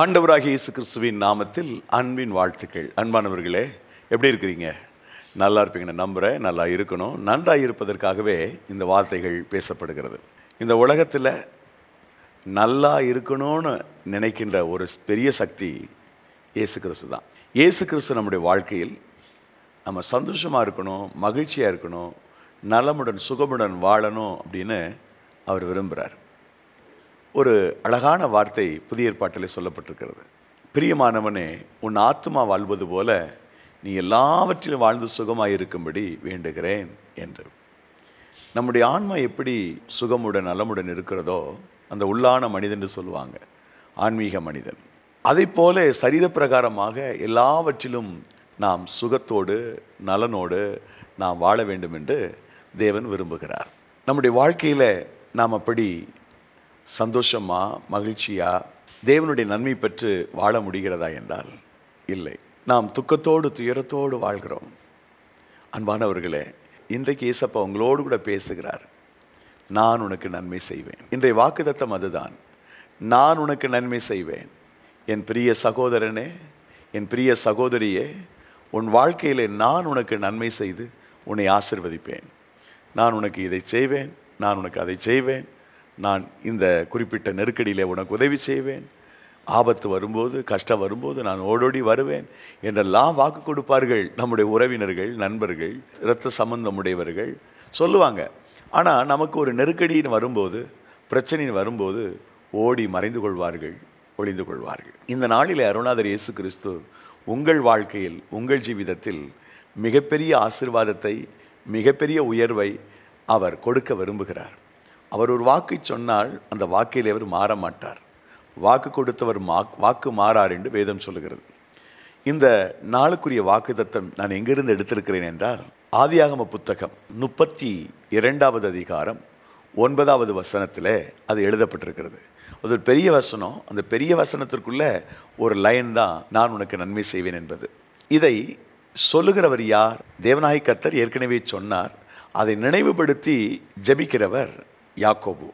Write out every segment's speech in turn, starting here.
ஆண்டவராகிய இயேசு கிறிஸ்துவின் நாமத்தில் அன்பின் வாழ்த்துக்கள் அன்பானவர்களே எப்படி இருக்கிறீங்க நல்லா இருப்பீங்கன்னு நம்புகிறேன் நல்லா இருக்கணும் நன்றாக இருப்பதற்காகவே இந்த வார்த்தைகள் பேசப்படுகிறது இந்த உலகத்தில் நல்லா இருக்கணும்னு நினைக்கின்ற ஒரு பெரிய சக்தி இயேசு கிறிஸ்து தான் இயேசு கிறிஸ்து நம்முடைய வாழ்க்கையில் நம்ம சந்தோஷமாக இருக்கணும் மகிழ்ச்சியாக இருக்கணும் நலமுடன் சுகமுடன் வாழணும் அப்படின்னு அவர் விரும்புகிறார் ஒரு அழகான வார்த்தை புதிய ஏற்பாட்டில் சொல்லப்பட்டிருக்கிறது பிரியமானவனே உன் ஆத்மா வாழ்வது போல நீ எல்லாவற்றிலும் வாழ்ந்து சுகமாக இருக்கும்படி வேண்டுகிறேன் என்று நம்முடைய ஆன்மா எப்படி சுகமுடன் நலமுடன் இருக்கிறதோ அந்த உள்ளான மனிதன் சொல்லுவாங்க ஆன்மீக மனிதன் அதை போல சரீரப்பிரகாரமாக எல்லாவற்றிலும் நாம் சுகத்தோடு நலனோடு நாம் வாழ வேண்டும் என்று தேவன் விரும்புகிறார் நம்முடைய வாழ்க்கையில் நாம் அப்படி சந்தோஷமாக மகிழ்ச்சியாக தேவனுடைய நன்மை பெற்று வாழ முடிகிறதா என்றால் இல்லை நாம் துக்கத்தோடு துயரத்தோடு வாழ்கிறோம் அன்பானவர்களே இன்றைக்கு இயேசப்பா உங்களோடு கூட பேசுகிறார் நான் உனக்கு நன்மை செய்வேன் இன்றைய வாக்குதத்தம் அதுதான் நான் உனக்கு நன்மை செய்வேன் என் பிரிய சகோதரனே என் பிரிய சகோதரியே உன் வாழ்க்கையிலே நான் உனக்கு நன்மை செய்து உன்னை ஆசிர்வதிப்பேன் நான் உனக்கு இதை செய்வேன் நான் உனக்கு அதை செய்வேன் நான் இந்த குறிப்பிட்ட நெருக்கடியில் உனக்கு உதவி செய்வேன் ஆபத்து வரும்போது கஷ்டம் வரும்போது நான் ஓடோடி வருவேன் என்றெல்லாம் வாக்கு கொடுப்பார்கள் நம்முடைய உறவினர்கள் நண்பர்கள் இரத்த சம்பந்தமுடையவர்கள் சொல்லுவாங்க ஆனால் நமக்கு ஒரு நெருக்கடின்னு வரும்போது பிரச்சனைன்னு வரும்போது ஓடி மறைந்து கொள்வார்கள் ஒளிந்து கொள்வார்கள் இந்த நாளில் அருணாதர் இயேசு கிறிஸ்து உங்கள் வாழ்க்கையில் உங்கள் ஜீவிதத்தில் மிகப்பெரிய ஆசிர்வாதத்தை மிகப்பெரிய உயர்வை அவர் கொடுக்க விரும்புகிறார் அவர் ஒரு வாக்கு சொன்னால் அந்த வாக்கில் அவர் மாற மாட்டார் வாக்கு கொடுத்தவர் மா வாக்கு மாறார் என்று வேதம் சொல்லுகிறது இந்த நாளுக்குரிய வாக்கு தத்தம் நான் எங்கிருந்து எடுத்திருக்கிறேன் என்றால் ஆதியாகம புத்தகம் முப்பத்தி இரண்டாவது அதிகாரம் ஒன்பதாவது வசனத்தில் அது எழுதப்பட்டிருக்கிறது அது ஒரு பெரிய வசனம் அந்த பெரிய வசனத்திற்குள்ளே ஒரு லைன் தான் நான் உனக்கு நன்மை செய்வேன் என்பது இதை சொல்லுகிறவர் யார் தேவநாயக கத்தர் ஏற்கனவே சொன்னார் அதை நினைவுபடுத்தி ஜபிக்கிறவர் யாக்கோபு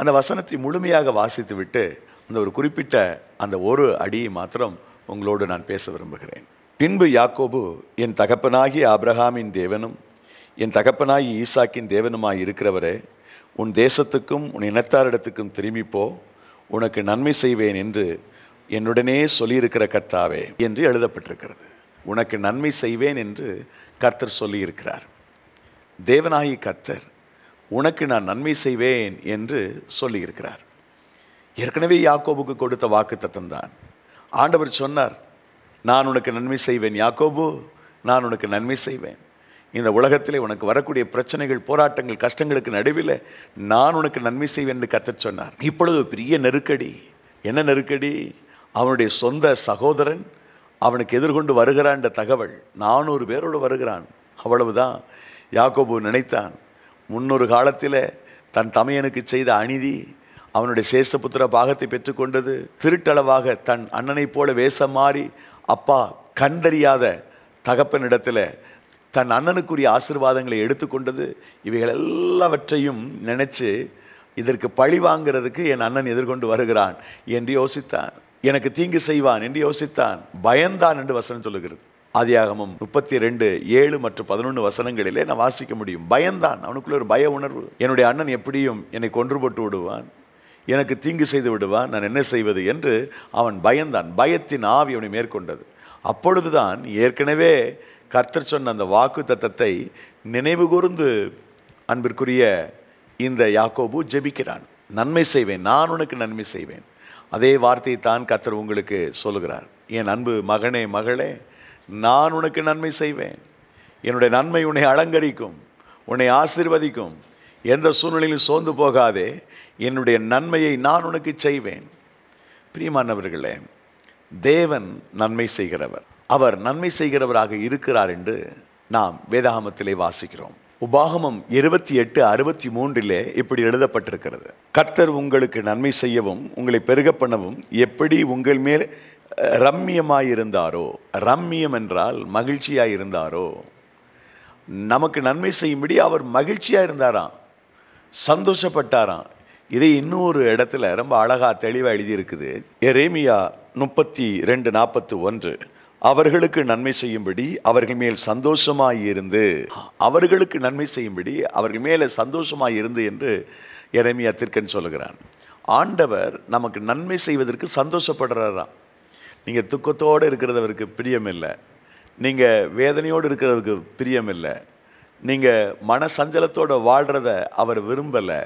அந்த வசனத்தை முழுமையாக வாசித்து விட்டு அந்த ஒரு குறிப்பிட்ட அந்த ஒரு அடியை மாத்திரம் உங்களோடு நான் பேச விரும்புகிறேன் பின்பு யாக்கோபு என் தகப்பனாகி அப்ரஹாமின் தேவனும் என் தகப்பனாகி ஈசாக்கின் தேவனுமாய் இருக்கிறவரே உன் தேசத்துக்கும் உன் இனத்தாரிடத்துக்கும் திரும்பிப்போ உனக்கு நன்மை செய்வேன் என்று என்னுடனே சொல்லியிருக்கிற கர்த்தாவே என்று எழுதப்பட்டிருக்கிறது உனக்கு நன்மை செய்வேன் என்று கர்த்தர் சொல்லியிருக்கிறார் தேவனாகி கர்த்தர் உனக்கு நான் நன்மை செய்வேன் என்று சொல்லியிருக்கிறார் ஏற்கனவே யாக்கோபுக்கு கொடுத்த வாக்கு தத்தந்தான் ஆண்டவர் சொன்னார் நான் உனக்கு நன்மை செய்வேன் யாக்கோபு நான் உனக்கு நன்மை செய்வேன் இந்த உலகத்திலே உனக்கு வரக்கூடிய பிரச்சனைகள் போராட்டங்கள் கஷ்டங்களுக்கு நடுவில் நான் உனக்கு நன்மை செய்வேன் என்று கத்தச் சொன்னார் இப்பொழுது பெரிய நெருக்கடி என்ன நெருக்கடி அவனுடைய சொந்த சகோதரன் அவனுக்கு எதிர்கொண்டு வருகிறான்ற தகவல் நானூறு பேரோடு வருகிறான் அவ்வளவுதான் யாக்கோபு நினைத்தான் முன்னொரு காலத்தில் தன் தமையனுக்கு செய்த அநீதி அவனுடைய சேஷபுத்திர பாகத்தை பெற்றுக்கொண்டது திருட்டளவாக தன் அண்ணனைப் போல வேஷம் மாறி அப்பா கண்டறியாத தகப்பனிடத்தில் தன் அண்ணனுக்குரிய ஆசிர்வாதங்களை எடுத்துக்கொண்டது இவைகள் எல்லாவற்றையும் நினச்சி இதற்கு பழி வாங்கிறதுக்கு என் அண்ணன் எதிர்கொண்டு வருகிறான் என்று யோசித்தான் எனக்கு தீங்கு செய்வான் என்று யோசித்தான் பயந்தான் என்று வசனம் சொல்லுகிறது ஆதியாகமும் முப்பத்தி ரெண்டு ஏழு மற்றும் பதினொன்று வசனங்களிலே நான் வாசிக்க முடியும் பயந்தான் அவனுக்குள்ள ஒரு பய உணர்வு என்னுடைய அண்ணன் எப்படியும் என்னை கொன்றுபட்டு விடுவான் எனக்கு தீங்கு செய்து விடுவான் நான் என்ன செய்வது என்று அவன் பயந்தான் பயத்தின் ஆவி அவனை மேற்கொண்டது அப்பொழுதுதான் ஏற்கனவே கர்த்தர் சொன்ன அந்த வாக்கு தத்தத்தை நினைவு கூர்ந்து அன்பிற்குரிய இந்த யாக்கோபு ஜெபிக்கிறான் நன்மை செய்வேன் நான் உனக்கு நன்மை செய்வேன் அதே வார்த்தையை தான் கர்த்தர் உங்களுக்கு சொல்லுகிறார் என் அன்பு மகனே மகளே நான் உனக்கு நன்மை செய்வேன் என்னுடைய நன்மை உன்னை அலங்கரிக்கும் உன்னை ஆசிர்வதிக்கும் எந்த சூழ்நிலையிலும் சோர்ந்து போகாதே என்னுடைய நன்மையை நான் உனக்கு செய்வேன் பிரியமானவர்களே தேவன் நன்மை செய்கிறவர் அவர் நன்மை செய்கிறவராக இருக்கிறார் என்று நாம் வேதாகமத்திலே வாசிக்கிறோம் உபாகமம் இருபத்தி எட்டு அறுபத்தி மூன்றிலே இப்படி எழுதப்பட்டிருக்கிறது கர்த்தர் உங்களுக்கு நன்மை செய்யவும் உங்களை பெருக பண்ணவும் எப்படி உங்கள் மேல் ரம்யமாக இருந்தாரோ ரம்யம் என்றால் மகிழ்ச்சியாக இருந்தாரோ நமக்கு நன்மை செய்யும்படி அவர் மகிழ்ச்சியாக இருந்தாராம் சந்தோஷப்பட்டாராம் இதை இன்னொரு இடத்துல ரொம்ப அழகாக தெளிவாக எழுதியிருக்குது எரேமியா முப்பத்தி ரெண்டு நாற்பத்தி ஒன்று அவர்களுக்கு நன்மை செய்யும்படி அவர்கள் மேல் சந்தோஷமாக இருந்து அவர்களுக்கு நன்மை செய்யும்படி அவர்கள் மேலே சந்தோஷமாக இருந்து என்று எரேமியா திருக்கன் சொல்லுகிறான் ஆண்டவர் நமக்கு நன்மை செய்வதற்கு சந்தோஷப்படுறாராம் நீங்கள் துக்கத்தோடு இருக்கிறது அவருக்கு பிரியமில்லை நீங்கள் வேதனையோடு இருக்கிறவருக்கு பிரியமில்லை நீங்கள் மனசஞ்சலத்தோடு வாழ்கிறத அவர் விரும்பலை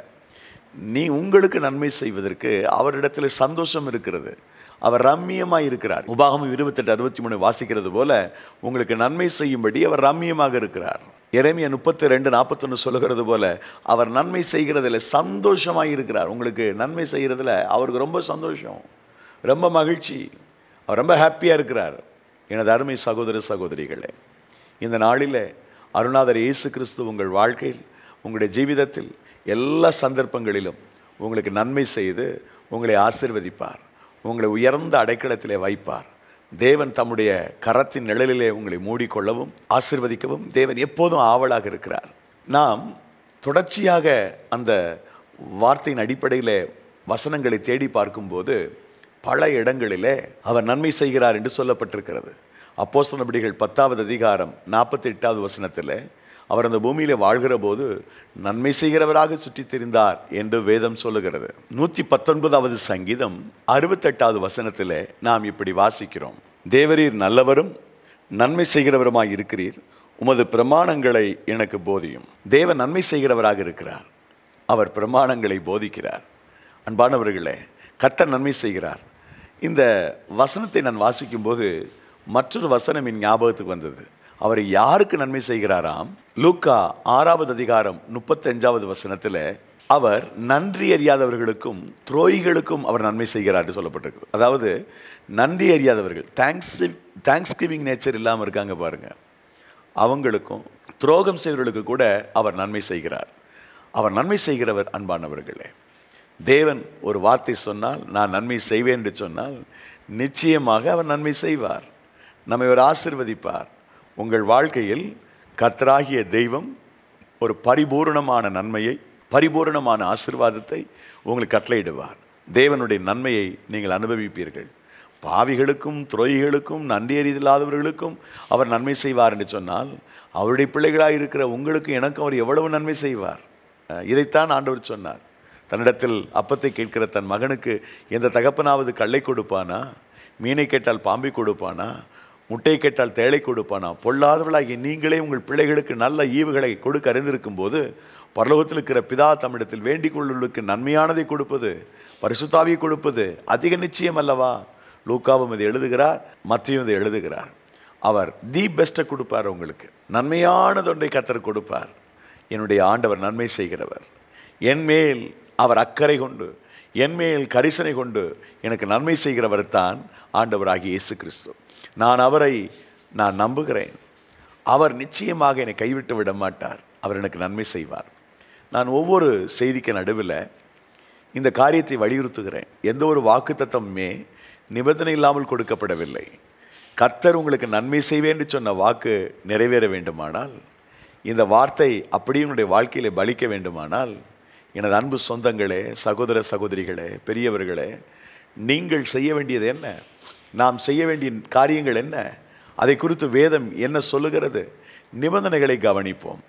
நீ உங்களுக்கு நன்மை செய்வதற்கு அவரிடத்தில் சந்தோஷம் இருக்கிறது அவர் ரம்மியமாக இருக்கிறார் உபாகம் இருபத்தெட்டு அறுபத்தி மூணு வாசிக்கிறது போல உங்களுக்கு நன்மை செய்யும்படி அவர் ரம்மியமாக இருக்கிறார் இறைமையை முப்பத்தி ரெண்டு நாற்பத்தொன்று சொல்லுகிறது போல அவர் நன்மை செய்கிறதில் சந்தோஷமாக இருக்கிறார் உங்களுக்கு நன்மை செய்கிறதுல அவருக்கு ரொம்ப சந்தோஷம் ரொம்ப மகிழ்ச்சி அவர் ரொம்ப ஹாப்பியாக இருக்கிறார் எனது அருமை சகோதர சகோதரிகளே இந்த நாளில் அருணாதர் இயேசு கிறிஸ்து உங்கள் வாழ்க்கையில் உங்களுடைய ஜீவிதத்தில் எல்லா சந்தர்ப்பங்களிலும் உங்களுக்கு நன்மை செய்து உங்களை ஆசிர்வதிப்பார் உங்களை உயர்ந்த அடைக்கலத்திலே வைப்பார் தேவன் தம்முடைய கரத்தின் நிழலிலே உங்களை மூடிக்கொள்ளவும் ஆசிர்வதிக்கவும் தேவன் எப்போதும் ஆவலாக இருக்கிறார் நாம் தொடர்ச்சியாக அந்த வார்த்தையின் அடிப்படையில் வசனங்களை தேடி பார்க்கும்போது பல இடங்களிலே அவர் நன்மை செய்கிறார் என்று சொல்லப்பட்டிருக்கிறது அப்போ நபடிகள் பத்தாவது அதிகாரம் நாற்பத்தி எட்டாவது வசனத்தில் அவர் அந்த பூமியில் வாழ்கிற போது நன்மை செய்கிறவராக சுற்றி திரிந்தார் என்று வேதம் சொல்லுகிறது நூற்றி பத்தொன்பதாவது சங்கீதம் அறுபத்தெட்டாவது வசனத்தில் நாம் இப்படி வாசிக்கிறோம் தேவரீர் நல்லவரும் நன்மை செய்கிறவருமாய் இருக்கிறீர் உமது பிரமாணங்களை எனக்கு போதியும் தேவ நன்மை செய்கிறவராக இருக்கிறார் அவர் பிரமாணங்களை போதிக்கிறார் அன்பானவர்களே கத்த நன்மை செய்கிறார் இந்த வசனத்தை நான் வாசிக்கும்போது மற்றொரு வசனம் என் ஞாபகத்துக்கு வந்தது அவர் யாருக்கு நன்மை செய்கிறாராம் லூக்கா ஆறாவது அதிகாரம் முப்பத்தஞ்சாவது வசனத்தில் அவர் நன்றி அறியாதவர்களுக்கும் துரோகிகளுக்கும் அவர் நன்மை செய்கிறார்னு சொல்லப்பட்டிருக்கு அதாவது நன்றி அறியாதவர்கள் தேங்க்ஸ் தேங்க்ஸ் கிவிங் நேச்சர் இல்லாமல் இருக்காங்க பாருங்கள் அவங்களுக்கும் துரோகம் செய்வர்களுக்கு கூட அவர் நன்மை செய்கிறார் அவர் நன்மை செய்கிறவர் அன்பானவர்களே தேவன் ஒரு வார்த்தை சொன்னால் நான் நன்மை செய்வேன் என்று சொன்னால் நிச்சயமாக அவர் நன்மை செய்வார் நம்மை ஒரு ஆசிர்வதிப்பார் உங்கள் வாழ்க்கையில் கத்தராகிய தெய்வம் ஒரு பரிபூர்ணமான நன்மையை பரிபூர்ணமான ஆசிர்வாதத்தை உங்களுக்கு கட்டளையிடுவார் தேவனுடைய நன்மையை நீங்கள் அனுபவிப்பீர்கள் பாவிகளுக்கும் துறைகளுக்கும் நன்றியறிதில்லாதவர்களுக்கும் அவர் நன்மை செய்வார் என்று சொன்னால் அவருடைய பிள்ளைகளாக இருக்கிற உங்களுக்கு எனக்கும் அவர் எவ்வளவு நன்மை செய்வார் இதைத்தான் ஆண்டவர் சொன்னார் தன்னிடத்தில் அப்பத்தை கேட்கிற தன் மகனுக்கு எந்த தகப்பனாவது கல்லை கொடுப்பானா மீனை கேட்டால் பாம்பை கொடுப்பானா முட்டை கேட்டால் தேளை கொடுப்பானா பொல்லாதவளாகி நீங்களே உங்கள் பிள்ளைகளுக்கு நல்ல ஈவுகளை கொடுக்க அறிந்திருக்கும் போது பரலோகத்தில் இருக்கிற பிதா தமிழத்தில் வேண்டிக் கொள்ளுக்கு நன்மையானதை கொடுப்பது பரிசுத்தாவியை கொடுப்பது அதிக நிச்சயம் அல்லவா லூக்காவும் இதை எழுதுகிறார் மத்தியும் இதை எழுதுகிறார் அவர் தி பெஸ்ட்டை கொடுப்பார் உங்களுக்கு நன்மையானதொன்றை கத்தர் கொடுப்பார் என்னுடைய ஆண்டவர் நன்மை செய்கிறவர் என் மேல் அவர் அக்கறை கொண்டு என்மேல் கரிசனை கொண்டு எனக்கு நன்மை செய்கிறவர் தான் ஆண்டவராகிய இயேசு கிறிஸ்து நான் அவரை நான் நம்புகிறேன் அவர் நிச்சயமாக என்னை கைவிட்டு விட மாட்டார் அவர் எனக்கு நன்மை செய்வார் நான் ஒவ்வொரு செய்திக்கு நடுவில் இந்த காரியத்தை வலியுறுத்துகிறேன் எந்த ஒரு வாக்குத்தத்தமுமே நிபந்தனை இல்லாமல் கொடுக்கப்படவில்லை கர்த்தர் உங்களுக்கு நன்மை செய்வேன்னு சொன்ன வாக்கு நிறைவேற வேண்டுமானால் இந்த வார்த்தை அப்படியே உங்களுடைய வாழ்க்கையில் பலிக்க வேண்டுமானால் எனது அன்பு சொந்தங்களே சகோதர சகோதரிகளே பெரியவர்களே நீங்கள் செய்ய வேண்டியது என்ன நாம் செய்ய வேண்டிய காரியங்கள் என்ன அதை குறித்து வேதம் என்ன சொல்லுகிறது நிபந்தனைகளை கவனிப்போம்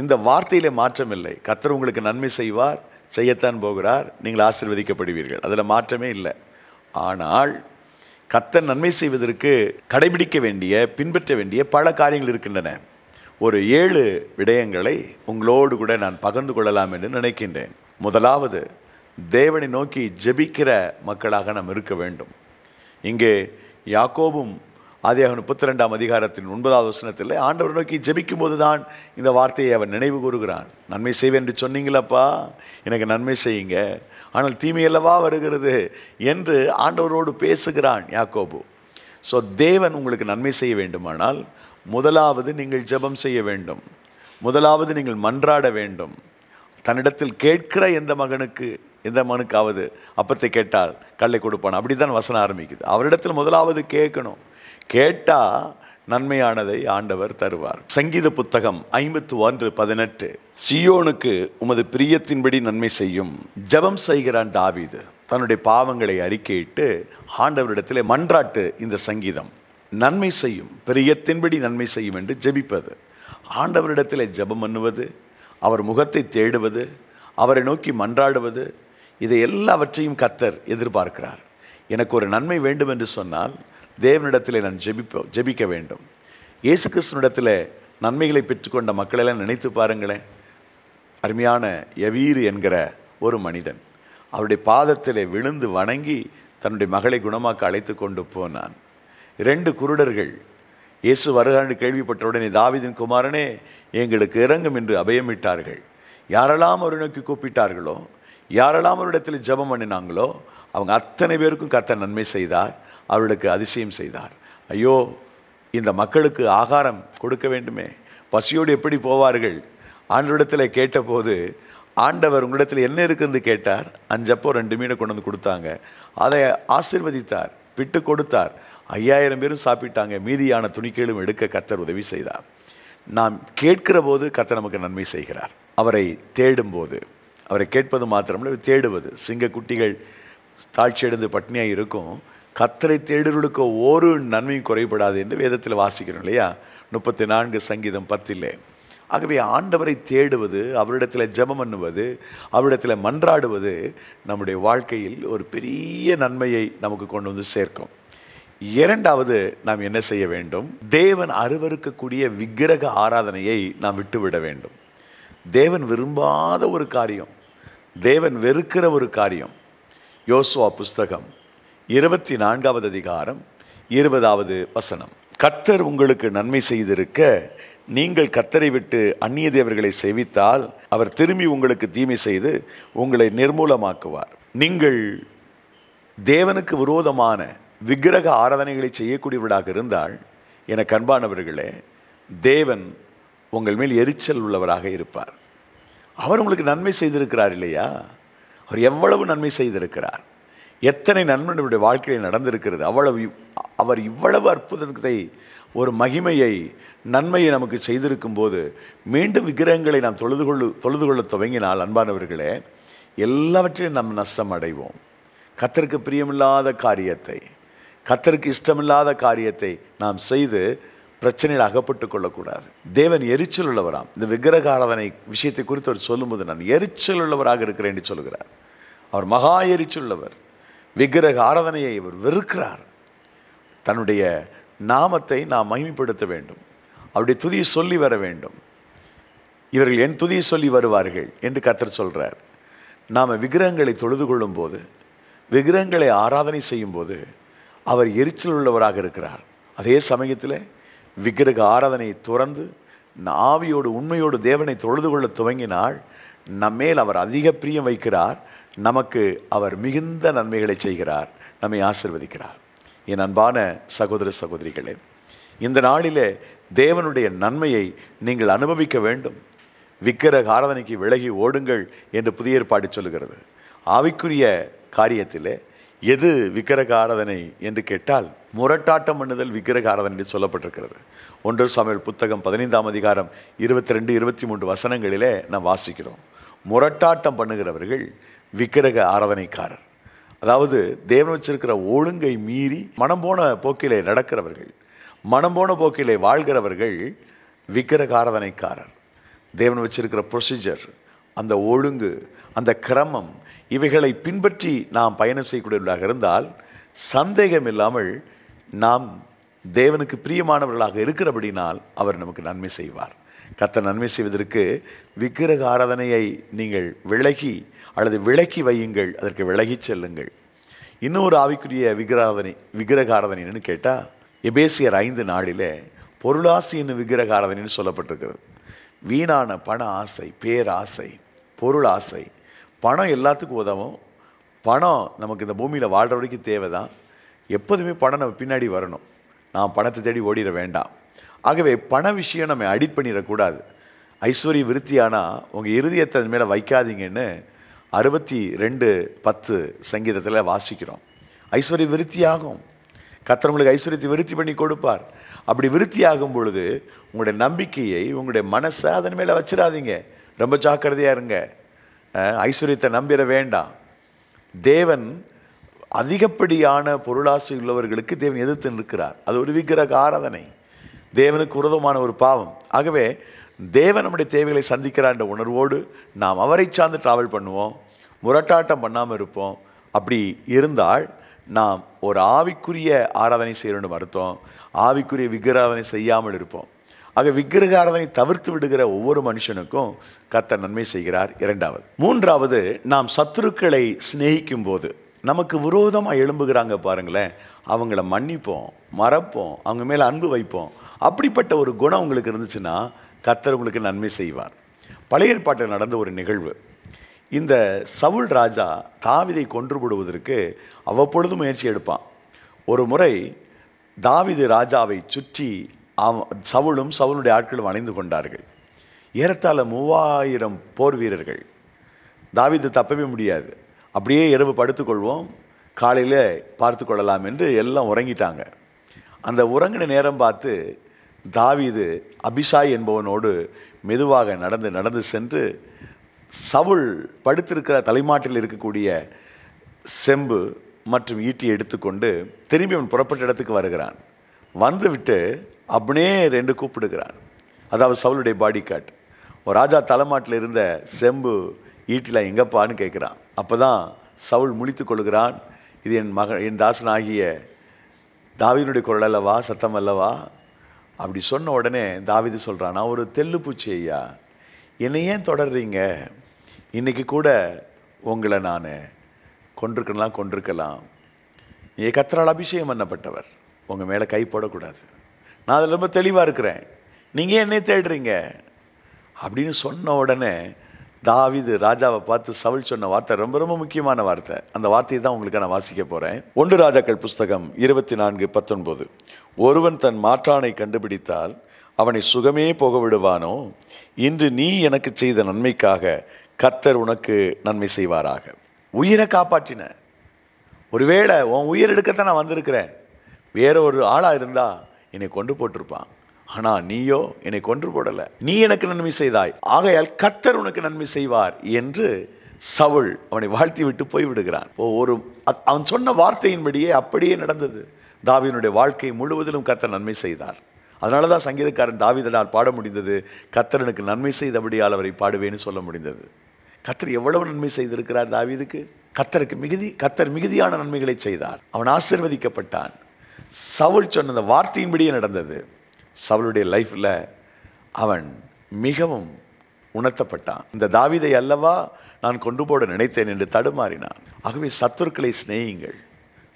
இந்த வார்த்தையிலே மாற்றமில்லை கத்தர் உங்களுக்கு நன்மை செய்வார் செய்யத்தான் போகிறார் நீங்கள் ஆசிர்வதிக்கப்படுவீர்கள் அதில் மாற்றமே இல்லை ஆனால் கத்தர் நன்மை செய்வதற்கு கடைபிடிக்க வேண்டிய பின்பற்ற வேண்டிய பல காரியங்கள் இருக்கின்றன ஒரு ஏழு விடயங்களை உங்களோடு கூட நான் பகிர்ந்து கொள்ளலாம் என்று நினைக்கின்றேன் முதலாவது தேவனை நோக்கி ஜெபிக்கிற மக்களாக நாம் இருக்க வேண்டும் இங்கே யாக்கோபும் அவன் முப்பத்தி ரெண்டாம் அதிகாரத்தின் ஒன்பதாவது வசனத்தில் ஆண்டவர் நோக்கி ஜபிக்கும் போது தான் இந்த வார்த்தையை அவன் நினைவு கூறுகிறான் நன்மை செய்வேன் என்று சொன்னீங்களப்பா எனக்கு நன்மை செய்யுங்க ஆனால் தீமையல்லவா வருகிறது என்று ஆண்டவரோடு பேசுகிறான் யாக்கோபு ஸோ தேவன் உங்களுக்கு நன்மை செய்ய வேண்டுமானால் முதலாவது நீங்கள் ஜெபம் செய்ய வேண்டும் முதலாவது நீங்கள் மன்றாட வேண்டும் தன்னிடத்தில் கேட்கிற எந்த மகனுக்கு எந்த மகனுக்காவது அப்பத்தை கேட்டால் கல்லை கொடுப்பான் அப்படி தான் வசனம் ஆரம்பிக்குது அவரிடத்தில் முதலாவது கேட்கணும் கேட்டால் நன்மையானதை ஆண்டவர் தருவார் சங்கீத புத்தகம் ஐம்பத்து ஒன்று பதினெட்டு சியோனுக்கு உமது பிரியத்தின்படி நன்மை செய்யும் ஜபம் செய்கிறான் தாவிது தன்னுடைய பாவங்களை அறிக்கையிட்டு ஆண்டவரிடத்திலே மன்றாட்டு இந்த சங்கீதம் நன்மை செய்யும் பெரியத்தின்படி நன்மை செய்யும் என்று ஜெபிப்பது ஆண்டவரிடத்தில் ஜெபம் பண்ணுவது அவர் முகத்தை தேடுவது அவரை நோக்கி மன்றாடுவது இதை எல்லாவற்றையும் கத்தர் எதிர்பார்க்கிறார் எனக்கு ஒரு நன்மை வேண்டும் என்று சொன்னால் தேவனிடத்தில் நான் ஜெபிப்போ ஜெபிக்க வேண்டும் இயேசு கிறிஸ்தனிடத்தில் நன்மைகளை பெற்றுக்கொண்ட மக்களெல்லாம் நினைத்து பாருங்களேன் அருமையான யவீர் என்கிற ஒரு மனிதன் அவருடைய பாதத்தில் விழுந்து வணங்கி தன்னுடைய மகளை குணமாக்க அழைத்து கொண்டு போனான் ரெண்டு குருடர்கள் இயேசு வருகிறான்னு கேள்விப்பட்டவுடனே தாவிதின் குமாரனே எங்களுக்கு இறங்கும் என்று அபயமிட்டார்கள் யாரெல்லாம் அவரை நோக்கி கூப்பிட்டார்களோ யாரெல்லாம் அவரிடத்தில் ஜபம் பண்ணினாங்களோ அவங்க அத்தனை பேருக்கும் கத்த நன்மை செய்தார் அவர்களுக்கு அதிசயம் செய்தார் ஐயோ இந்த மக்களுக்கு ஆகாரம் கொடுக்க வேண்டுமே பசியோடு எப்படி போவார்கள் ஆண்டவரிடத்தில் கேட்டபோது ஆண்டவர் உங்களிடத்தில் என்ன இருக்குன்னு கேட்டார் அஞ்சப்போ ரெண்டு மீனை கொண்டு வந்து கொடுத்தாங்க அதை ஆசிர்வதித்தார் விட்டு கொடுத்தார் ஐயாயிரம் பேரும் சாப்பிட்டாங்க மீதியான துணிக்கைகளும் எடுக்க கத்தர் உதவி செய்தார் நாம் கேட்கிற போது கத்தர் நமக்கு நன்மை செய்கிறார் அவரை தேடும்போது அவரை கேட்பது மாத்திரமில்லை தேடுவது சிங்க குட்டிகள் தாழ்ச்சியடைந்து பட்னியாக இருக்கும் கத்தரை தேடுகளுக்கு ஒரு நன்மையும் குறைபடாது என்று வேதத்தில் வாசிக்கிறோம் இல்லையா முப்பத்தி நான்கு சங்கீதம் பத்திலே ஆகவே ஆண்டவரை தேடுவது அவரிடத்தில் ஜபம் பண்ணுவது அவரிடத்தில் மன்றாடுவது நம்முடைய வாழ்க்கையில் ஒரு பெரிய நன்மையை நமக்கு கொண்டு வந்து சேர்க்கும் இரண்டாவது நாம் என்ன செய்ய வேண்டும் தேவன் அருவருக்கக்கூடிய விக்கிரக ஆராதனையை நாம் விட்டுவிட வேண்டும் தேவன் விரும்பாத ஒரு காரியம் தேவன் வெறுக்கிற ஒரு காரியம் யோசுவா புஸ்தகம் இருபத்தி நான்காவது அதிகாரம் இருபதாவது வசனம் கர்த்தர் உங்களுக்கு நன்மை செய்திருக்க நீங்கள் கத்தரை விட்டு அந்நிய தேவர்களை செவித்தால் அவர் திரும்பி உங்களுக்கு தீமை செய்து உங்களை நிர்மூலமாக்குவார் நீங்கள் தேவனுக்கு விரோதமான விக்கிரக ஆராதனைகளை செய்யக்கூடியவர்களாக இருந்தால் எனக்கு அன்பானவர்களே தேவன் உங்கள் மேல் எரிச்சல் உள்ளவராக இருப்பார் அவர் உங்களுக்கு நன்மை செய்திருக்கிறார் இல்லையா அவர் எவ்வளவு நன்மை செய்திருக்கிறார் எத்தனை நண்பனுடைய வாழ்க்கையில் நடந்திருக்கிறது அவ்வளவு அவர் இவ்வளவு அற்புதத்தை ஒரு மகிமையை நன்மையை நமக்கு செய்திருக்கும் போது மீண்டும் விக்கிரகங்களை நாம் தொழுது கொள்ளு தொழுது கொள்ள துவங்கினால் அன்பானவர்களே எல்லாவற்றையும் நாம் நஷ்டம் அடைவோம் கத்திற்கு பிரியமில்லாத காரியத்தை கத்தருக்கு இஷ்டமில்லாத காரியத்தை நாம் செய்து பிரச்சனையில் அகப்பட்டு கொள்ளக்கூடாது தேவன் எரிச்சல் உள்ளவராம் இந்த விக்கிரக ஆராதனை விஷயத்தை குறித்து அவர் சொல்லும்போது நான் எரிச்சல் உள்ளவராக இருக்கிறேன் என்று சொல்கிறார் அவர் மகா எரிச்சல் உள்ளவர் விக்கிரக ஆராதனையை இவர் வெறுக்கிறார் தன்னுடைய நாமத்தை நாம் மகிமைப்படுத்த வேண்டும் அவருடைய துதி சொல்லி வர வேண்டும் இவர்கள் என் துதி சொல்லி வருவார்கள் என்று கத்தர் சொல்கிறார் நாம் விக்கிரகங்களை தொழுது கொள்ளும்போது விக்கிரகங்களை ஆராதனை செய்யும்போது அவர் எரிச்சல் உள்ளவராக இருக்கிறார் அதே சமயத்தில் விக்கிரக ஆராதனை துறந்து ஆவியோடு உண்மையோடு தேவனை தொழுது கொள்ள துவங்கினால் நம்மேல் அவர் அதிக பிரியம் வைக்கிறார் நமக்கு அவர் மிகுந்த நன்மைகளை செய்கிறார் நம்மை ஆசிர்வதிக்கிறார் என் அன்பான சகோதர சகோதரிகளே இந்த நாளில் தேவனுடைய நன்மையை நீங்கள் அனுபவிக்க வேண்டும் விக்கிரக ஆராதனைக்கு விலகி ஓடுங்கள் என்று புதிய ஏற்பாடு சொல்கிறது ஆவிக்குரிய காரியத்திலே எது விக்கிரக ஆராதனை என்று கேட்டால் முரட்டாட்டம் பண்ணுதல் விக்கிரக ஆராதனை என்று சொல்லப்பட்டிருக்கிறது ஒன்று சமையல் புத்தகம் பதினைந்தாம் அதிகாரம் இருபத்தி ரெண்டு இருபத்தி மூன்று வசனங்களிலே நாம் வாசிக்கிறோம் முரட்டாட்டம் பண்ணுகிறவர்கள் விக்கிரக ஆராதனைக்காரர் அதாவது தேவன் வச்சிருக்கிற ஒழுங்கை மீறி மனம் போன போக்கிலே நடக்கிறவர்கள் மனம் போன போக்கிலே வாழ்கிறவர்கள் விக்கிரக ஆராதனைக்காரர் தேவன் வச்சிருக்கிற ப்ரொசீஜர் அந்த ஒழுங்கு அந்த கிரமம் இவைகளை பின்பற்றி நாம் பயணம் செய்யக்கூடியவர்களாக இருந்தால் சந்தேகம் இல்லாமல் நாம் தேவனுக்கு பிரியமானவர்களாக இருக்கிறபடினால் அவர் நமக்கு நன்மை செய்வார் கத்த நன்மை செய்வதற்கு விக்கிரக ஆராதனையை நீங்கள் விலகி அல்லது விலக்கி வையுங்கள் அதற்கு விலகி செல்லுங்கள் இன்னொரு ஆவிக்குரிய விக்கிராதனை விக்கிரக ஆராதனை கேட்டால் எபேசியர் ஐந்து நாளில் பொருளாசி என்னும் விக்கிரக ஆராதனைன்னு சொல்லப்பட்டிருக்கிறது வீணான பண ஆசை பேராசை பொருள் ஆசை பணம் எல்லாத்துக்கும் உதவும் பணம் நமக்கு இந்த பூமியில் வாழ்கிற வரைக்கும் தேவை தான் எப்போதுமே பணம் நம்ம பின்னாடி வரணும் நான் பணத்தை தேடி ஓடிட வேண்டாம் ஆகவே பண விஷயம் நம்ம அடிட் பண்ணிடக்கூடாது ஐஸ்வர்ய விருத்தியானால் உங்கள் இருதயத்தை அது மேலே வைக்காதீங்கன்னு அறுபத்தி ரெண்டு பத்து சங்கீதத்தில் வாசிக்கிறோம் ஐஸ்வர்ய ஆகும் கத்திரவங்களுக்கு ஐஸ்வர்யத்தை விருத்தி பண்ணி கொடுப்பார் அப்படி விருத்தி ஆகும் பொழுது உங்களுடைய நம்பிக்கையை உங்களுடைய மனசை அதன் மேலே வச்சிடாதீங்க ரொம்ப ஜாக்கிரதையாக இருங்க ஐஸ்வர்யத்தை நம்பிட வேண்டாம் தேவன் அதிகப்படியான பொருளாசி உள்ளவர்களுக்கு தேவன் எதிர்த்து நிற்கிறார் அது ஒரு விக்கிரக ஆராதனை தேவனுக்கு உரதமான ஒரு பாவம் ஆகவே தேவன் நம்முடைய தேவைகளை சந்திக்கிறார் என்ற உணர்வோடு நாம் அவரை சார்ந்து ட்ராவல் பண்ணுவோம் முரட்டாட்டம் பண்ணாமல் இருப்போம் அப்படி இருந்தால் நாம் ஒரு ஆவிக்குரிய ஆராதனை செய்யணும்னு மறுத்தோம் ஆவிக்குரிய விக்கிராதனை செய்யாமல் இருப்போம் ஆக விக்கிரகாரதனை தவிர்த்து விடுகிற ஒவ்வொரு மனுஷனுக்கும் கத்த நன்மை செய்கிறார் இரண்டாவது மூன்றாவது நாம் சத்துருக்களை சிநேகிக்கும் போது நமக்கு விரோதமாக எழும்புகிறாங்க பாருங்களேன் அவங்கள மன்னிப்போம் மறப்போம் அவங்க மேலே அன்பு வைப்போம் அப்படிப்பட்ட ஒரு குணம் உங்களுக்கு இருந்துச்சுன்னா கத்தர் உங்களுக்கு நன்மை செய்வார் பழைய ஏற்பாட்டில் நடந்த ஒரு நிகழ்வு இந்த சவுல் ராஜா தாவிதை கொன்றுபடுவதற்கு அவ்வப்பொழுது முயற்சி எடுப்பான் ஒரு முறை தாவிது ராஜாவை சுற்றி அவன் சவுளும் சவுளுடைய ஆட்களும் அணைந்து கொண்டார்கள் ஏறத்தாழ மூவாயிரம் போர் வீரர்கள் தாவிது தப்பவே முடியாது அப்படியே இரவு படுத்துக்கொள்வோம் காலையில் பார்த்து கொள்ளலாம் என்று எல்லாம் உறங்கிட்டாங்க அந்த உறங்கின நேரம் பார்த்து தாவிது அபிஷாய் என்பவனோடு மெதுவாக நடந்து நடந்து சென்று சவுள் படுத்திருக்கிற தலைமாட்டில் இருக்கக்கூடிய செம்பு மற்றும் ஈட்டியை எடுத்துக்கொண்டு திரும்பி அவன் புறப்பட்ட இடத்துக்கு வருகிறான் வந்துவிட்டு அப்படியே ரெண்டு கூப்பிடுக்கிறான் அதாவது சவுளுடைய பாடி கார்ட் ஒரு ராஜா தலைமாட்டில் இருந்த செம்பு ஈட்டில் எங்கப்பான்னு கேட்குறான் அப்போ தான் சவுள் முழித்து கொள்கிறான் இது என் மக என் தாசன் ஆகிய தாவிதனுடைய குரல் அல்லவா சத்தம் அல்லவா அப்படி சொன்ன உடனே தாவிது சொல்கிறான் நான் ஒரு தெல்லு பூச்சி ஐயா என்னை ஏன் தொடர்றீங்க இன்றைக்கி கூட உங்களை நான் கொண்டிருக்கலாம் கொண்டிருக்கலாம் நீ கத்திரால் அபிஷேகம் பண்ணப்பட்டவர் உங்கள் மேலே கை போடக்கூடாது நான் அதில் ரொம்ப தெளிவாக இருக்கிறேன் நீங்கள் என்னை தேடுறீங்க அப்படின்னு சொன்ன உடனே தாவிது ராஜாவை பார்த்து சவுல் சொன்ன வார்த்தை ரொம்ப ரொம்ப முக்கியமான வார்த்தை அந்த வார்த்தையை தான் உங்களுக்கு நான் வாசிக்க போகிறேன் ஒன்று ராஜாக்கள் புஸ்தகம் இருபத்தி நான்கு பத்தொன்பது ஒருவன் தன் மாற்றானை கண்டுபிடித்தால் அவனை சுகமே போக விடுவானோ இன்று நீ எனக்கு செய்த நன்மைக்காக கத்தர் உனக்கு நன்மை செய்வாராக உயிரை காப்பாற்றின ஒருவேளை உன் உயிர் எடுக்கத்தான் நான் வந்திருக்கிறேன் வேற ஒரு ஆளாக இருந்தால் என்னை கொண்டு போட்டிருப்பான் ஆனால் நீயோ என்னை கொன்று போடலை நீ எனக்கு நன்மை செய்தாய் ஆகையால் கத்தர் உனக்கு நன்மை செய்வார் என்று சவுள் அவனை வாழ்த்தி விட்டு போய்விடுகிறான் ஒரு அவன் சொன்ன வார்த்தையின்படியே அப்படியே நடந்தது தாவியனுடைய வாழ்க்கை முழுவதிலும் கத்தர் நன்மை செய்தார் அதனால தான் சங்கீதக்காரன் தாவிதனால் பாட முடிந்தது கத்தரனுக்கு நன்மை செய்தபடியால் அவரை பாடுவேன்னு சொல்ல முடிந்தது கத்தர் எவ்வளவு நன்மை செய்திருக்கிறார் தாவிதுக்கு கத்தருக்கு மிகுதி கத்தர் மிகுதியான நன்மைகளை செய்தார் அவன் ஆசிர்வதிக்கப்பட்டான் சவுல் சொன்ன அந்த வார்த்தையின்படியே நடந்தது சவுளுடைய லைஃப்பில் அவன் மிகவும் உணர்த்தப்பட்டான் இந்த தாவிதை அல்லவா நான் கொண்டு போட நினைத்தேன் என்று தடுமாறினான் ஆகவே சத்துருக்களை ஸ்நேகிங்கள்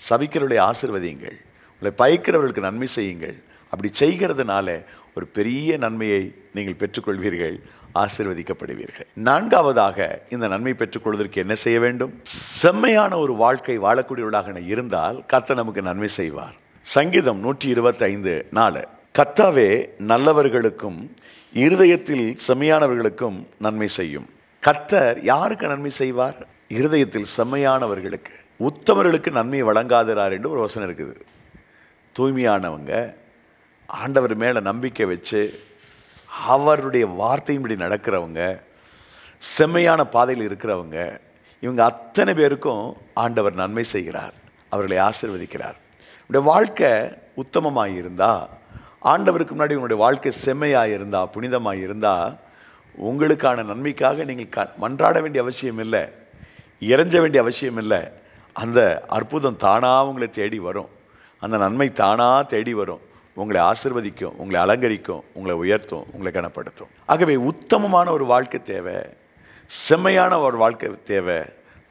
சபிக்கிறவர்களை ஆசிர்வதியுங்கள் உங்களை பயக்கிறவர்களுக்கு நன்மை செய்யுங்கள் அப்படி செய்கிறதுனால ஒரு பெரிய நன்மையை நீங்கள் பெற்றுக்கொள்வீர்கள் ஆசிர்வதிக்கப்படுவீர்கள் நான்காவதாக இந்த நன்மை பெற்றுக்கொள்வதற்கு என்ன செய்ய வேண்டும் செம்மையான ஒரு வாழ்க்கை வாழக்கூடியவர்களாக இருந்தால் கத்த நமக்கு நன்மை செய்வார் சங்கீதம் நூற்றி இருபத்தைந்து நாலு கத்தாவே நல்லவர்களுக்கும் இருதயத்தில் செம்மையானவர்களுக்கும் நன்மை செய்யும் கத்தர் யாருக்கு நன்மை செய்வார் இருதயத்தில் செம்மையானவர்களுக்கு உத்தமர்களுக்கு நன்மை வழங்காதார் என்று ஒரு வசனம் இருக்குது தூய்மையானவங்க ஆண்டவர் மேலே நம்பிக்கை வச்சு அவருடைய வார்த்தையின்படி நடக்கிறவங்க செம்மையான பாதையில் இருக்கிறவங்க இவங்க அத்தனை பேருக்கும் ஆண்டவர் நன்மை செய்கிறார் அவர்களை ஆசிர்வதிக்கிறார் உடைய வாழ்க்கை உத்தமமாக இருந்தால் ஆண்டவருக்கு முன்னாடி உங்களுடைய வாழ்க்கை செம்மையாக இருந்தால் புனிதமாக இருந்தால் உங்களுக்கான நன்மைக்காக நீங்கள் க மன்றாட வேண்டிய அவசியம் இல்லை இறைஞ்ச வேண்டிய அவசியம் இல்லை அந்த அற்புதம் தானாக உங்களை தேடி வரும் அந்த நன்மை தானாக தேடி வரும் உங்களை ஆசிர்வதிக்கும் உங்களை அலங்கரிக்கும் உங்களை உயர்த்தும் உங்களை கனப்படுத்தும் ஆகவே உத்தமமான ஒரு வாழ்க்கை தேவை செம்மையான ஒரு வாழ்க்கை தேவை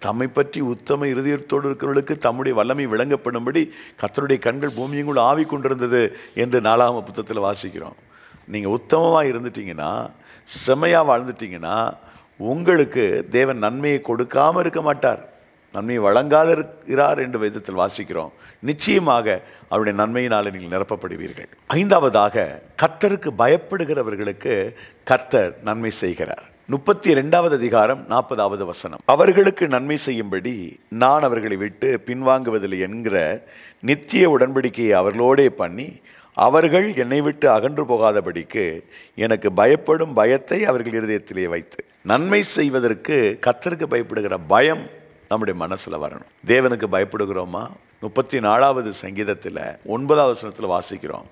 தம்மை பற்றி உத்தம இருதயத்தோடு இருக்கிறவர்களுக்கு தம்முடைய வல்லமை விளங்கப்படும்படி கத்தருடைய கண்கள் கூட ஆவி கொண்டிருந்தது என்று நாலாம புத்தகத்தில் வாசிக்கிறோம் நீங்கள் உத்தமமாக இருந்துட்டீங்கன்னா செம்மையாக வாழ்ந்துட்டீங்கன்னா உங்களுக்கு தேவன் நன்மையை கொடுக்காமல் இருக்க மாட்டார் நன்மையை வழங்காத இருக்கிறார் என்று விதத்தில் வாசிக்கிறோம் நிச்சயமாக அவருடைய நன்மையினால் நீங்கள் நிரப்பப்படுவீர்கள் ஐந்தாவதாக கத்தருக்கு பயப்படுகிறவர்களுக்கு கத்தர் நன்மை செய்கிறார் முப்பத்தி ரெண்டாவது அதிகாரம் நாற்பதாவது வசனம் அவர்களுக்கு நன்மை செய்யும்படி நான் அவர்களை விட்டு பின்வாங்குவதில்லை என்கிற நித்திய உடன்படிக்கையை அவர்களோடே பண்ணி அவர்கள் என்னை விட்டு அகன்று போகாதபடிக்கு எனக்கு பயப்படும் பயத்தை அவர்கள் இருதயத்திலே வைத்து நன்மை செய்வதற்கு கத்தருக்கு பயப்படுகிற பயம் நம்முடைய மனசில் வரணும் தேவனுக்கு பயப்படுகிறோமா முப்பத்தி நாலாவது சங்கீதத்தில் ஒன்பதாவது வசனத்தில் வாசிக்கிறோம்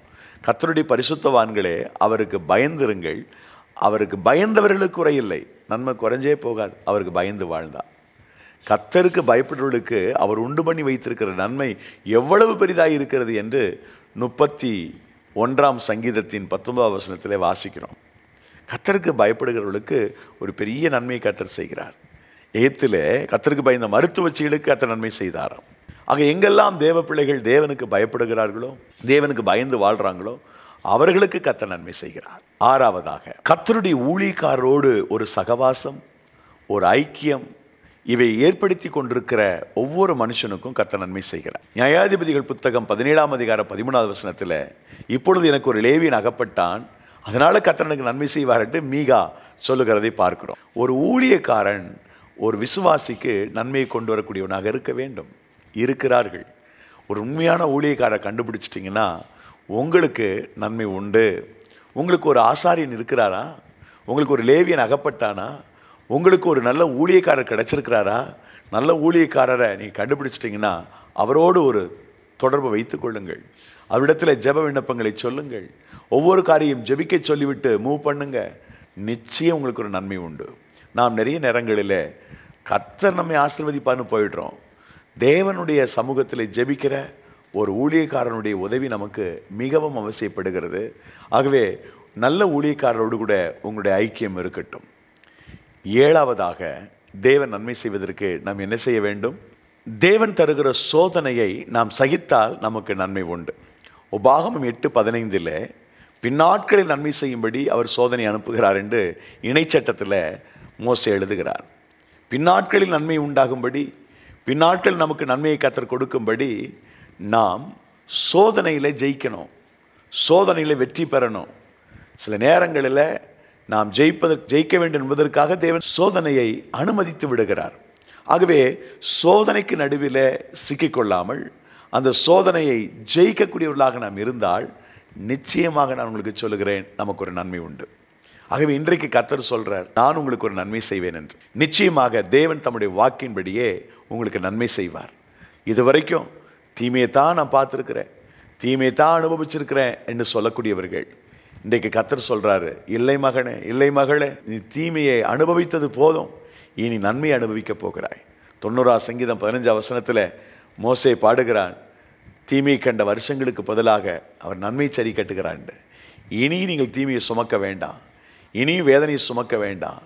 கத்தருடைய பரிசுத்தவான்களே அவருக்கு பயந்திருங்கள் அவருக்கு பயந்தவர்களுக்கு குறையில்லை நன்மை குறைஞ்சே போகாது அவருக்கு பயந்து வாழ்ந்தார் கத்தருக்கு பயப்படுவர்களுக்கு அவர் உண்டு பண்ணி வைத்திருக்கிற நன்மை எவ்வளவு பெரிதாக இருக்கிறது என்று முப்பத்தி ஒன்றாம் சங்கீதத்தின் பத்தொன்பதாம் வசனத்தில் வாசிக்கிறோம் கத்தருக்கு பயப்படுகிறவர்களுக்கு ஒரு பெரிய நன்மையை கத்தர் செய்கிறார் ஏத்தில் கத்தருக்கு பயந்த மருத்துவச்சிகளுக்கு அத்தனை நன்மை செய்தாராம் ஆக எங்கெல்லாம் தேவ பிள்ளைகள் தேவனுக்கு பயப்படுகிறார்களோ தேவனுக்கு பயந்து வாழ்கிறாங்களோ அவர்களுக்கு கத்த நன்மை செய்கிறார் ஆறாவதாக கத்தருடைய ஊழியக்காரரோடு ஒரு சகவாசம் ஒரு ஐக்கியம் இவை ஏற்படுத்தி கொண்டிருக்கிற ஒவ்வொரு மனுஷனுக்கும் கத்த நன்மை செய்கிறார் நியாயாதிபதிகள் புத்தகம் பதினேழாம் அதிகார பதிமூணாவது வசனத்தில் இப்பொழுது எனக்கு ஒரு லேவியன் அகப்பட்டான் அதனால் கத்தனுக்கு நன்மை செய்வார் என்று மீகா சொல்லுகிறதை பார்க்கிறோம் ஒரு ஊழியக்காரன் ஒரு விசுவாசிக்கு நன்மையை கொண்டு வரக்கூடியவனாக இருக்க வேண்டும் இருக்கிறார்கள் ஒரு உண்மையான ஊழியக்காரை கண்டுபிடிச்சிட்டிங்கன்னா உங்களுக்கு நன்மை உண்டு உங்களுக்கு ஒரு ஆசாரியன் இருக்கிறாரா உங்களுக்கு ஒரு லேவியன் அகப்பட்டானா உங்களுக்கு ஒரு நல்ல ஊழியக்காரர் கிடச்சிருக்கிறாரா நல்ல ஊழியக்காரரை நீங்கள் கண்டுபிடிச்சிட்டிங்கன்னா அவரோடு ஒரு தொடர்பு வைத்து கொள்ளுங்கள் அவரிடத்தில் ஜெப விண்ணப்பங்களை சொல்லுங்கள் ஒவ்வொரு காரியம் ஜெபிக்க சொல்லிவிட்டு மூவ் பண்ணுங்க நிச்சயம் உங்களுக்கு ஒரு நன்மை உண்டு நாம் நிறைய நேரங்களில் கர்த்தர் நம்மை ஆசிர்வதிப்பான்னு போயிடுறோம் தேவனுடைய சமூகத்தில் ஜெபிக்கிற ஒரு ஊழியக்காரனுடைய உதவி நமக்கு மிகவும் அவசியப்படுகிறது ஆகவே நல்ல ஊழியக்காரரோடு கூட உங்களுடைய ஐக்கியம் இருக்கட்டும் ஏழாவதாக தேவன் நன்மை செய்வதற்கு நாம் என்ன செய்ய வேண்டும் தேவன் தருகிற சோதனையை நாம் சகித்தால் நமக்கு நன்மை உண்டு உபாகமம் எட்டு பதினைந்தில் பின்னாட்களில் நன்மை செய்யும்படி அவர் சோதனை அனுப்புகிறார் என்று இணைச்சட்டத்தில் மோச எழுதுகிறார் பின்னாட்களில் நன்மை உண்டாகும்படி பின்னாட்கள் நமக்கு நன்மையை கத்தர் கொடுக்கும்படி நாம் சோதனையில் ஜெயிக்கணும் சோதனையில் வெற்றி பெறணும் சில நேரங்களில் நாம் ஜெயிப்பதற்கு ஜெயிக்க வேண்டும் என்பதற்காக தேவன் சோதனையை அனுமதித்து விடுகிறார் ஆகவே சோதனைக்கு நடுவில் சிக்கிக்கொள்ளாமல் அந்த சோதனையை ஜெயிக்கக்கூடியவர்களாக நாம் இருந்தால் நிச்சயமாக நான் உங்களுக்கு சொல்லுகிறேன் நமக்கு ஒரு நன்மை உண்டு ஆகவே இன்றைக்கு கத்தர் சொல்கிறார் நான் உங்களுக்கு ஒரு நன்மை செய்வேன் என்று நிச்சயமாக தேவன் தம்முடைய வாக்கின்படியே உங்களுக்கு நன்மை செய்வார் இது வரைக்கும் தீமையை தான் நான் பார்த்துருக்குறேன் தீமையை தான் அனுபவிச்சிருக்கிறேன் என்று சொல்லக்கூடியவர்கள் இன்றைக்கு கத்தர் சொல்கிறாரு இல்லை மகனே இல்லை மகளே நீ தீமையை அனுபவித்தது போதும் இனி நன்மையை அனுபவிக்க போகிறாய் தொண்ணூறா சங்கீதம் பதினஞ்சு அவசரத்தில் மோசை பாடுகிறான் தீமையை கண்ட வருஷங்களுக்கு பதிலாக அவர் நன்மை சரி கட்டுகிறான் இனி நீங்கள் தீமையை சுமக்க வேண்டாம் இனியும் வேதனையை சுமக்க வேண்டாம்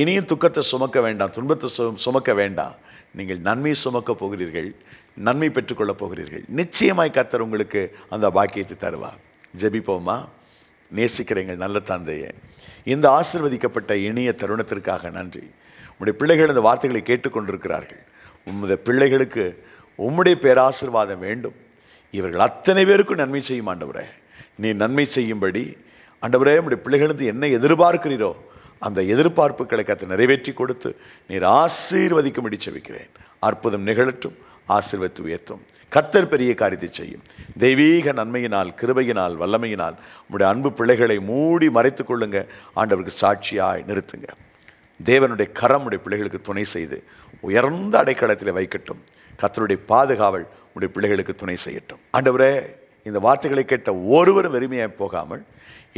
இனியும் துக்கத்தை சுமக்க வேண்டாம் துன்பத்தை சுமக்க வேண்டாம் நீங்கள் நன்மையை சுமக்க போகிறீர்கள் நன்மை பெற்றுக்கொள்ளப் போகிறீர்கள் நிச்சயமாய் கத்தர் உங்களுக்கு அந்த பாக்கியத்தை தருவார் ஜபிப்போமா நேசிக்கிறீங்கள் நல்ல தந்தையே இந்த ஆசிர்வதிக்கப்பட்ட இனிய தருணத்திற்காக நன்றி உங்களுடைய பிள்ளைகள் இந்த வார்த்தைகளை கேட்டுக்கொண்டிருக்கிறார்கள் உமது பிள்ளைகளுக்கு உம்முடைய பேராசிர்வாதம் வேண்டும் இவர்கள் அத்தனை பேருக்கும் நன்மை செய்யும் ஆண்டவரே நீ நன்மை செய்யும்படி ஆண்டவரே உடைய பிள்ளைகளுக்கு என்ன எதிர்பார்க்கிறீரோ அந்த எதிர்பார்ப்புகளை கற்று நிறைவேற்றி கொடுத்து நீர் ஆசீர்வதிக்கும்படி செவிக்கிறேன் அற்புதம் நிகழட்டும் ஆசிர்வத்து உயர்த்தும் கத்தர் பெரிய காரியத்தை செய்யும் தெய்வீக நன்மையினால் கிருபையினால் வல்லமையினால் உங்களுடைய அன்பு பிள்ளைகளை மூடி மறைத்து கொள்ளுங்க ஆண்டவருக்கு சாட்சியாய் நிறுத்துங்க தேவனுடைய கரம் உடைய பிள்ளைகளுக்கு துணை செய்து உயர்ந்த அடைக்கலத்தில் வைக்கட்டும் கத்தருடைய பாதுகாவல் உடைய பிள்ளைகளுக்கு துணை செய்யட்டும் ஆண்டவரே இந்த வார்த்தைகளை கேட்ட ஒருவரும் வெறுமையாய் போகாமல்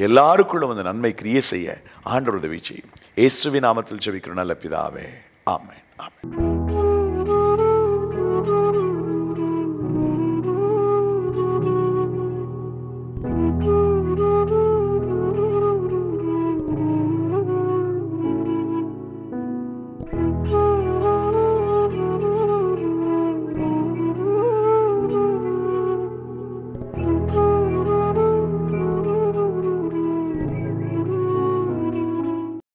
எல்லாருக்குள்ளும் அந்த நன்மை கிரியை செய்ய ஆண்டவர் உதவி செய்யும் இயேசுவின் நாமத்தில் செவிக்கிற நல்ல பிதாவே ஆமேன் ஆமேன்